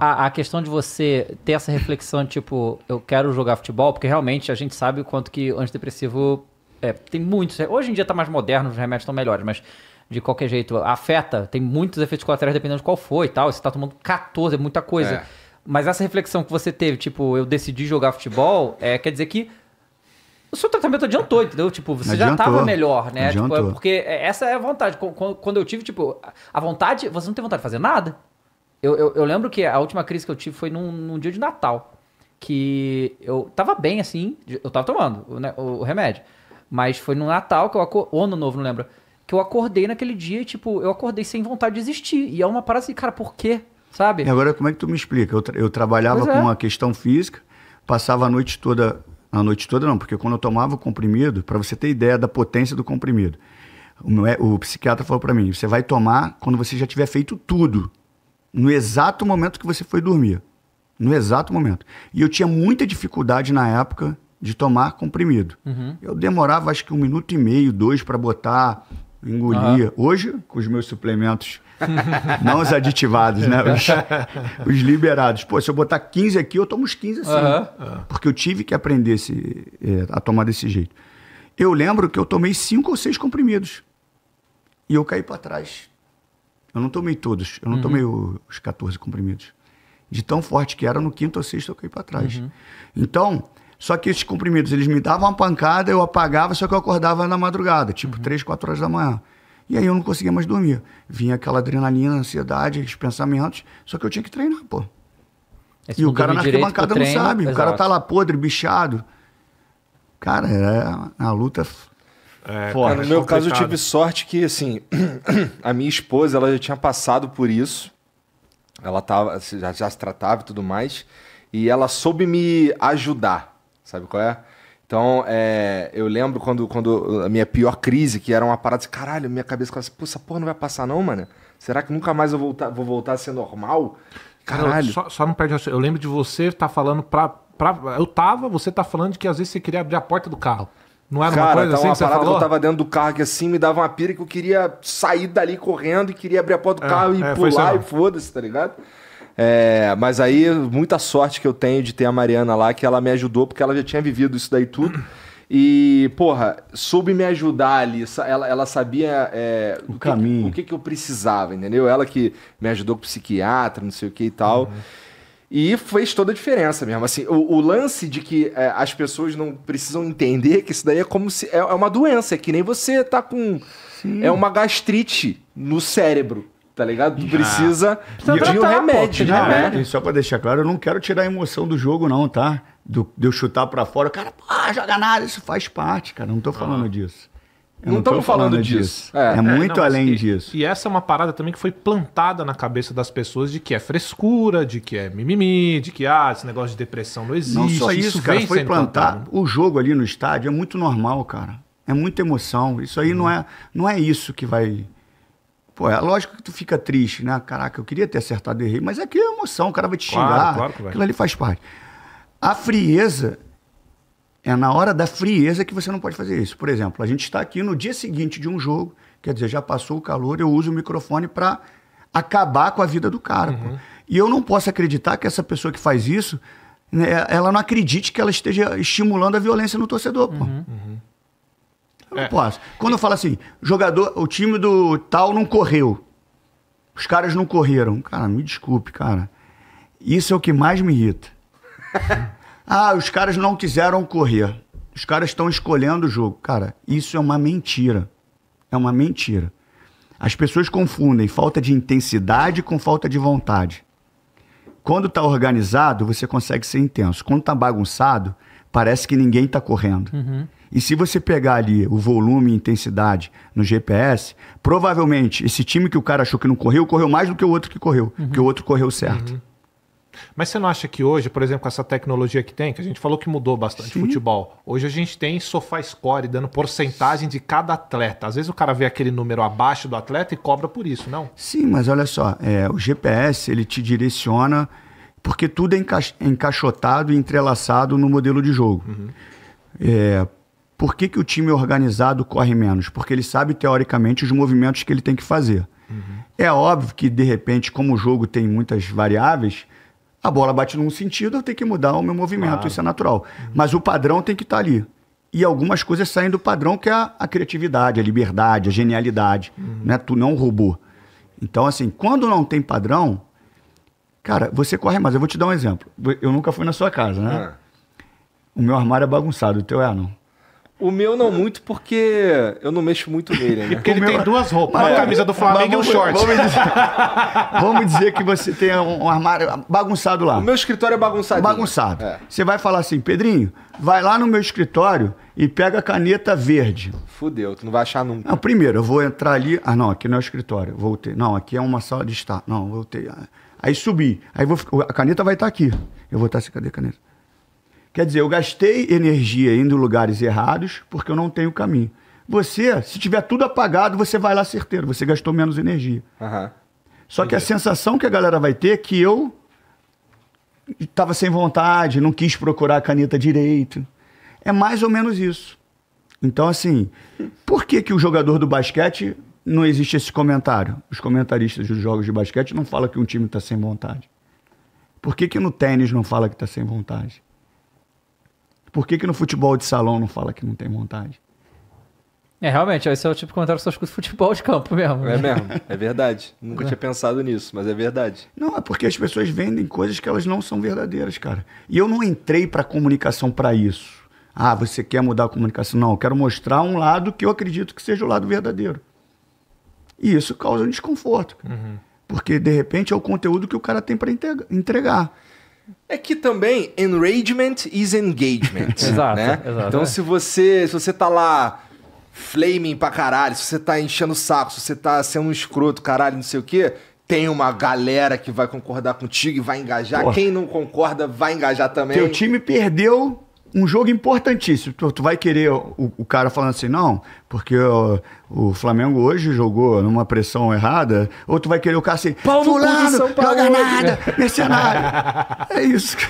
a, a, questão de você ter essa reflexão, tipo, eu quero jogar futebol, porque realmente a gente sabe o quanto que o antidepressivo é, tem muitos. Hoje em dia tá mais moderno, os remédios estão melhores, mas de qualquer jeito afeta, tem muitos efeitos colaterais dependendo de qual foi e tal. Você tá tomando 14, é muita coisa. É. Mas essa reflexão que você teve, tipo, eu decidi jogar futebol, é, quer dizer que o seu tratamento adiantou, entendeu? Tipo, você adiantou, já tava melhor, né? Tipo, é porque é, essa é a vontade. Quando eu tive, tipo, a vontade, você não tem vontade de fazer nada. Eu, eu, eu, lembro que a última crise que eu tive foi num, num dia de Natal. Que eu tava bem assim, eu tava tomando o, né, o remédio. Mas foi no Natal que eu acordei. Ou ano novo, não lembro. Que eu acordei naquele dia e, tipo, eu acordei sem vontade de existir. E é uma parada assim, cara, por quê? Sabe? E agora, como é que tu me explica? Eu, tra eu trabalhava é. com uma questão física, passava a noite toda. A noite toda não, porque quando eu tomava o comprimido, para você ter ideia da potência do comprimido, o, meu, é, o psiquiatra falou para mim: você vai tomar quando você já tiver feito tudo no exato momento que você foi dormir. No exato momento. E eu tinha muita dificuldade na época de tomar comprimido. Uhum. Eu demorava acho que um minuto e meio, dois para botar, engolir. Uhum. Hoje, com os meus suplementos, não os aditivados, né? Os, os, liberados. Pô, se eu botar 15 aqui, eu tomo os 15 assim. Uhum. Porque eu tive que aprender esse, é, a tomar desse jeito. Eu lembro que eu tomei cinco ou seis comprimidos. E eu caí para trás. Eu não tomei todos, eu não uhum. tomei os 14 comprimidos. De tão forte que era, no quinto ou sexto eu caí para trás. Uhum. Então, só que esses comprimidos, eles me davam uma pancada, eu apagava, só que eu acordava na madrugada, tipo uhum. 3, 4 horas da manhã. E aí eu não conseguia mais dormir. Vinha aquela adrenalina, ansiedade, os pensamentos, só que eu tinha que treinar, pô. Esse e o cara na arquibancada não sabe. Exato. O cara tá lá podre, bichado. Cara, é a luta é, Pô, no meu caso, eu tive sorte que, assim, a minha esposa, ela já tinha passado por isso. Ela tava, assim, já, já se tratava e tudo mais. E ela soube me ajudar. Sabe qual é? Então, é, eu lembro quando, quando a minha pior crise, que era uma parada de assim, caralho, minha cabeça ficava assim, pô, essa porra não vai passar não, mano? Será que nunca mais eu voltar, vou voltar a ser normal? Caralho. Só, só, não perde Eu lembro de você estar tá falando pra, pra. Eu tava, você tá falando de que às vezes você queria abrir a porta do carro. Não era Cara, uma coisa tá assim uma que parada que eu tava dentro do carro que assim me dava uma pira que eu queria sair dali correndo e queria abrir a porta do é, carro e é, pular e foda-se, tá ligado? É, mas aí, muita sorte que eu tenho de ter a Mariana lá, que ela me ajudou, porque ela já tinha vivido isso daí tudo. E, porra, soube me ajudar ali. Ela, ela sabia é, o, o, caminho. Que, o que, que eu precisava, entendeu? Ela que me ajudou com psiquiatra, não sei o que e tal. Uhum. E fez toda a diferença mesmo. Assim, o, o lance de que é, as pessoas não precisam entender que isso daí é como se. É, é uma doença, é que nem você tá com. Sim. É uma gastrite no cérebro tá ligado? Tu ah. precisa, precisa de um remédio, remédio. Né? só pra deixar claro, eu não quero tirar a emoção do jogo, não, tá? Do, de eu chutar pra fora, o cara, ah, joga nada, isso faz parte, cara, não tô falando ah. disso. Eu não estamos falando, falando, disso. disso. É, é, é muito não, além e, disso. E essa é uma parada também que foi plantada na cabeça das pessoas de que é frescura, de que é mimimi, de que ah, esse negócio de depressão não existe. Não só isso, isso cara, foi plantado. plantado. O jogo ali no estádio é muito normal, cara. É muita emoção. Isso aí hum. não, uhum. é, não é isso que vai. Pô, é lógico que tu fica triste, né? Caraca, eu queria ter acertado e errei, mas aqui é emoção, o cara vai te claro, xingar. Claro que vai. Aquilo ali faz parte. A frieza é na hora da frieza que você não pode fazer isso. Por exemplo, a gente está aqui no dia seguinte de um jogo, quer dizer, já passou o calor, eu uso o microfone para acabar com a vida do cara. Uhum. E eu não posso acreditar que essa pessoa que faz isso, né, ela não acredite que ela esteja estimulando a violência no torcedor. Uhum. Uhum. Eu não é. posso. Quando eu falo assim, jogador, o time do tal não correu, os caras não correram. Cara, me desculpe, cara. Isso é o que mais me irrita. Ah, os caras não quiseram correr. Os caras estão escolhendo o jogo. Cara, isso é uma mentira. É uma mentira. As pessoas confundem falta de intensidade com falta de vontade. Quando está organizado, você consegue ser intenso. Quando está bagunçado, parece que ninguém está correndo. Uhum. E se você pegar ali o volume e intensidade no GPS, provavelmente esse time que o cara achou que não correu, correu mais do que o outro que correu, uhum. porque o outro correu certo. Uhum. Mas você não acha que hoje, por exemplo, com essa tecnologia que tem, que a gente falou que mudou bastante Sim. futebol, hoje a gente tem sofá score dando porcentagem de cada atleta. Às vezes o cara vê aquele número abaixo do atleta e cobra por isso, não? Sim, mas olha só, é, o GPS ele te direciona porque tudo é enca encaixotado e entrelaçado no modelo de jogo. Uhum. É, por que, que o time organizado corre menos? Porque ele sabe, teoricamente, os movimentos que ele tem que fazer. Uhum. É óbvio que, de repente, como o jogo tem muitas variáveis, a bola bate num sentido, eu tenho que mudar o meu movimento, claro. isso é natural. Uhum. Mas o padrão tem que estar tá ali. E algumas coisas saem do padrão, que é a, a criatividade, a liberdade, a genialidade. Uhum. Né? Tu não roubou. Então, assim, quando não tem padrão, cara, você corre mais. Eu vou te dar um exemplo. Eu nunca fui na sua casa, né? É. O meu armário é bagunçado, o teu é, não? O meu não muito, porque eu não mexo muito nele, né? E porque ele meu... tem é duas roupas, uma né? camisa do Flamengo e um short. Vamos dizer, vamos dizer, que você tem um armário bagunçado lá. O meu escritório é bagunçado. Bagunçado. É. Você vai falar assim, Pedrinho, vai lá no meu escritório e pega a caneta verde. Fudeu, tu não vai achar nunca. Não, primeiro, eu vou entrar ali... Ah, não, aqui não é o escritório. Voltei. Não, aqui é uma sala de estar. Não, voltei. Ah. Aí subi. Aí vou... a caneta vai estar aqui. Eu vou estar assim, Cadê a caneta? Quer dizer, eu gastei energia indo em lugares errados porque eu não tenho caminho. Você, se tiver tudo apagado, você vai lá certeiro, você gastou menos energia. Uhum. Só que a sensação que a galera vai ter é que eu estava sem vontade, não quis procurar a caneta direito. É mais ou menos isso. Então, assim, por que, que o jogador do basquete não existe esse comentário? Os comentaristas dos jogos de basquete não falam que um time está sem vontade. Por que, que no tênis não fala que está sem vontade? Por que, que no futebol de salão não fala que não tem vontade? É, realmente, esse é o tipo de comentário que só escuta futebol de campo mesmo. Né? É mesmo, é verdade. Nunca é. tinha pensado nisso, mas é verdade. Não, é porque as pessoas vendem coisas que elas não são verdadeiras, cara. E eu não entrei para comunicação para isso. Ah, você quer mudar a comunicação? Não, eu quero mostrar um lado que eu acredito que seja o lado verdadeiro. E isso causa um desconforto. Uhum. Porque, de repente, é o conteúdo que o cara tem para entregar. É que também enragement is engagement. exato, né? exato, Então, é. se você se você tá lá flaming pra caralho, se você tá enchendo o saco, se você tá sendo um escroto, caralho, não sei o quê, tem uma galera que vai concordar contigo e vai engajar. Porra. Quem não concorda vai engajar também. Teu time perdeu um jogo importantíssimo. Tu, tu vai querer o, o, cara falando assim, não, porque o, o, Flamengo hoje jogou numa pressão errada, ou tu vai querer o cara assim, Paulo fulano, joga nada, mercenário. é isso, cara.